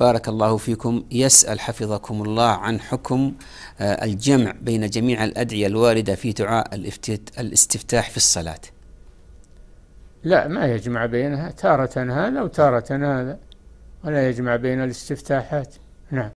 بارك الله فيكم يسأل حفظكم الله عن حكم آه، الجمع بين جميع الأدعية الواردة في دعاء الاستفتاح في الصلاة لا ما يجمع بينها تارة هذا وتارة هذا ولا يجمع بين الاستفتاحات نعم